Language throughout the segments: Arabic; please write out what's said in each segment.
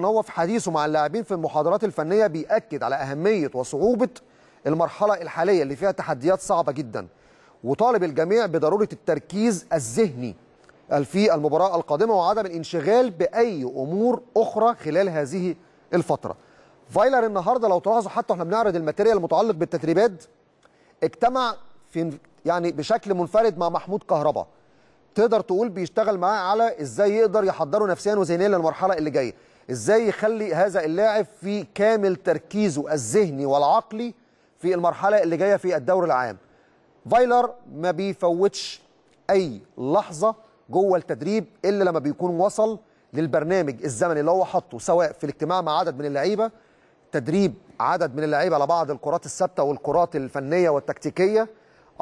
هو في حديثه مع اللاعبين في المحاضرات الفنية بيأكد على أهمية وصعوبة المرحلة الحالية اللي فيها تحديات صعبة جدا وطالب الجميع بضرورة التركيز الذهني في المباراة القادمة وعدم الانشغال بأي أمور أخرى خلال هذه الفترة فايلر النهاردة لو تلاحظوا حتى احنا بنعرض الماتيريا المتعلق بالتدريبات اجتمع في يعني بشكل منفرد مع محمود كهربا تقدر تقول بيشتغل معاه على ازاي يقدر يحضره نفسيا وذهنيا للمرحلة اللي جاية ازاي يخلي هذا اللاعب في كامل تركيزه الذهني والعقلي في المرحله اللي جايه في الدوري العام فايلر ما بيفوتش اي لحظه جوه التدريب الا لما بيكون وصل للبرنامج الزمني اللي هو حاطه سواء في الاجتماع مع عدد من اللعيبه تدريب عدد من اللعيبه على بعض الكرات الثابته والكرات الفنيه والتكتيكيه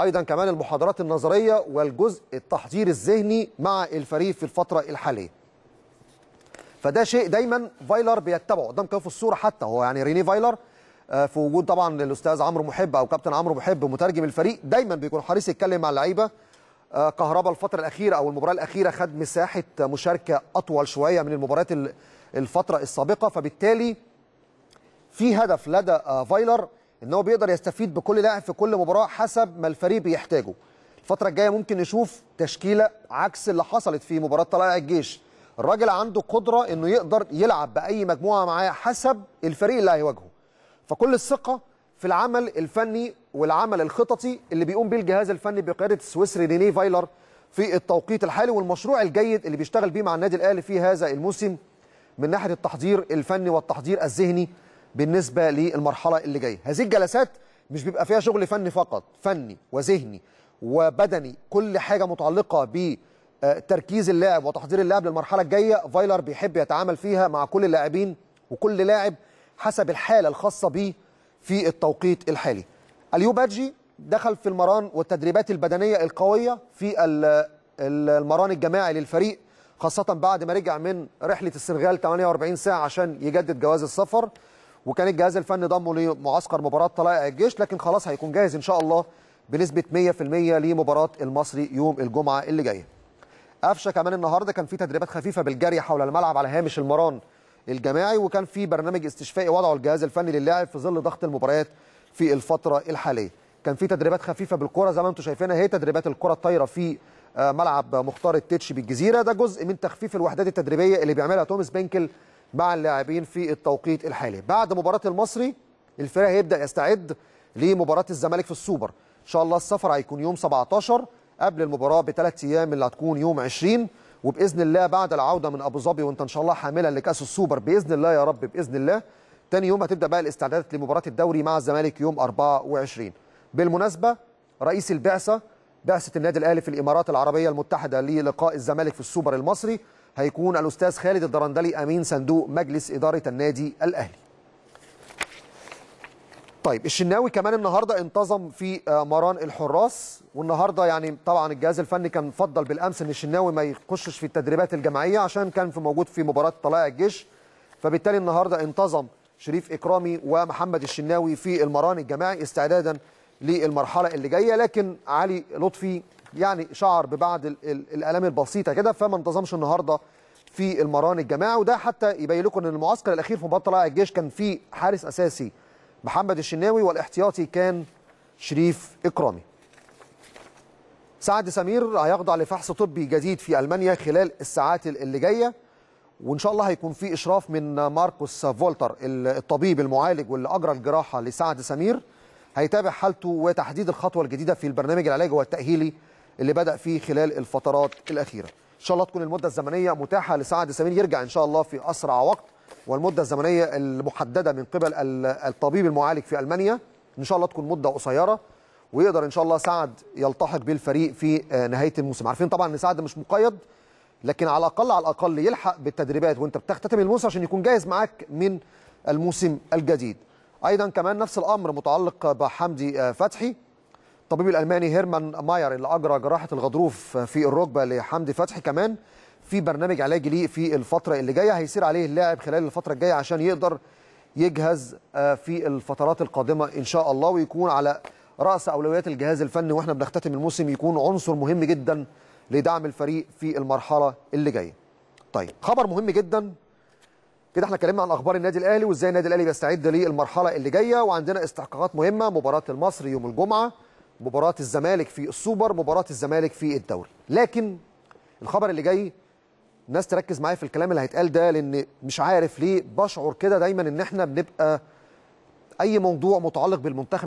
ايضا كمان المحاضرات النظريه والجزء التحضير الذهني مع الفريق في الفتره الحاليه فده شيء دايما فايلر بيتبعه قدام كف الصوره حتى هو يعني ريني فايلر آه، في وجود طبعا الاستاذ عمرو محب او كابتن عمرو محب مترجم الفريق دايما بيكون حريص يتكلم مع اللعيبه آه، كهربا الفتره الاخيره او المباراه الاخيره خد مساحه مشاركه اطول شويه من المباريات الفتره السابقه فبالتالي في هدف لدى آه، فايلر ان هو بيقدر يستفيد بكل لاعب في كل مباراه حسب ما الفريق بيحتاجه الفتره الجايه ممكن نشوف تشكيله عكس اللي حصلت في مباراه طلائع الجيش الراجل عنده قدره انه يقدر يلعب باي مجموعه معاه حسب الفريق اللي هيواجهه فكل الثقه في العمل الفني والعمل الخططي اللي بيقوم به الجهاز الفني بقياده السويسري ديني فايلر في التوقيت الحالي والمشروع الجيد اللي بيشتغل بيه مع النادي الاهلي في هذا الموسم من ناحيه التحضير الفني والتحضير الذهني بالنسبه للمرحله اللي جايه هذه الجلسات مش بيبقى فيها شغل فني فقط فني وذهني وبدني كل حاجه متعلقه بيه تركيز اللاعب وتحضير اللاعب للمرحله الجايه فايلر بيحب يتعامل فيها مع كل اللاعبين وكل لاعب حسب الحاله الخاصه بيه في التوقيت الحالي اليو دخل في المران والتدريبات البدنيه القويه في المران الجماعي للفريق خاصه بعد ما رجع من رحله السنغال 48 ساعه عشان يجدد جواز السفر وكان الجهاز الفني ضمه لمعسكر مباراه طلائع الجيش لكن خلاص هيكون جاهز ان شاء الله بنسبه 100% لمباراه المصري يوم الجمعه اللي جايه قفشه كمان النهارده كان في تدريبات خفيفه بالجري حول الملعب على هامش المران الجماعي وكان في برنامج استشفائي وضعه الجهاز الفني للاعب في ظل ضغط المباريات في الفتره الحاليه كان في تدريبات خفيفه بالكره زي ما انتم شايفينها هي تدريبات الكره الطايره في آه، ملعب مختار التتش بالجزيره ده جزء من تخفيف الوحدات التدريبيه اللي بيعملها توماس بنكل مع اللاعبين في التوقيت الحالي بعد مباراه المصري الفريق هيبدا يستعد لمباراه الزمالك في السوبر ان شاء الله السفر هيكون يوم 17 قبل المباراه بثلاث ايام اللي هتكون يوم 20 وباذن الله بعد العوده من ابو ظبي وانت ان شاء الله حاملا لكاس السوبر باذن الله يا رب باذن الله تاني يوم هتبدا بقى الاستعدادات لمباراه الدوري مع الزمالك يوم 24 بالمناسبه رئيس البعثه بعثه النادي الاهلي في الامارات العربيه المتحده للقاء الزمالك في السوبر المصري هيكون الاستاذ خالد الدرندلي امين صندوق مجلس اداره النادي الاهلي طيب الشناوي كمان النهارده انتظم في آه، مران الحراس والنهارده يعني طبعا الجهاز الفني كان فضل بالامس ان الشناوي ما يخشش في التدريبات الجماعيه عشان كان في موجود في مباراه طلائع الجيش فبالتالي النهارده انتظم شريف اكرامي ومحمد الشناوي في المران الجماعي استعدادا للمرحله اللي جايه لكن علي لطفي يعني شعر ببعض الالام البسيطه كده فما انتظمش النهارده في المران الجماعي وده حتى يبين لكم ان المعسكر الاخير في مباراه طلائع الجيش كان فيه حارس اساسي محمد الشناوي والاحتياطي كان شريف إكرامي سعد سمير هيخضع لفحص طبي جديد في ألمانيا خلال الساعات اللي جاية وإن شاء الله هيكون في إشراف من ماركوس فولتر الطبيب المعالج واللي أجرى الجراحة لسعد سمير هيتابع حالته وتحديد الخطوة الجديدة في البرنامج العلاجي والتأهيلي اللي بدأ فيه خلال الفترات الأخيرة إن شاء الله تكون المدة الزمنية متاحة لسعد سمير يرجع إن شاء الله في أسرع وقت والمده الزمنيه المحدده من قبل الطبيب المعالج في المانيا ان شاء الله تكون مده قصيره ويقدر ان شاء الله سعد يلتحق بالفريق في آه، نهايه الموسم عارفين طبعا ان سعد مش مقيد لكن على الاقل على الاقل يلحق بالتدريبات وانت بتختتم الموسم عشان يكون جاهز معاك من الموسم الجديد ايضا كمان نفس الامر متعلق بحمدي آه، فتحي الطبيب الالماني هيرمان ماير اللي اجرى جراحه الغضروف في الركبه لحمدي فتحي كمان في برنامج علاجي ليه في الفتره اللي جايه هيسير عليه اللاعب خلال الفتره الجايه عشان يقدر يجهز آه، في الفترات القادمه ان شاء الله ويكون على راس اولويات الجهاز الفني واحنا بنختتم الموسم يكون عنصر مهم جدا لدعم الفريق في المرحله اللي جايه. طيب خبر مهم جدا كده احنا اتكلمنا عن اخبار النادي الاهلي وازاي النادي الاهلي بيستعد للمرحله اللي جايه وعندنا استحقاقات مهمه مباراه المصري يوم الجمعه مباراه الزمالك في السوبر مباراه الزمالك في الدوري لكن الخبر اللي جاي الناس تركز معايا في الكلام اللي هيتقال ده لان مش عارف ليه بشعر كده دايما ان احنا بنبقى اي موضوع متعلق بالمنتخب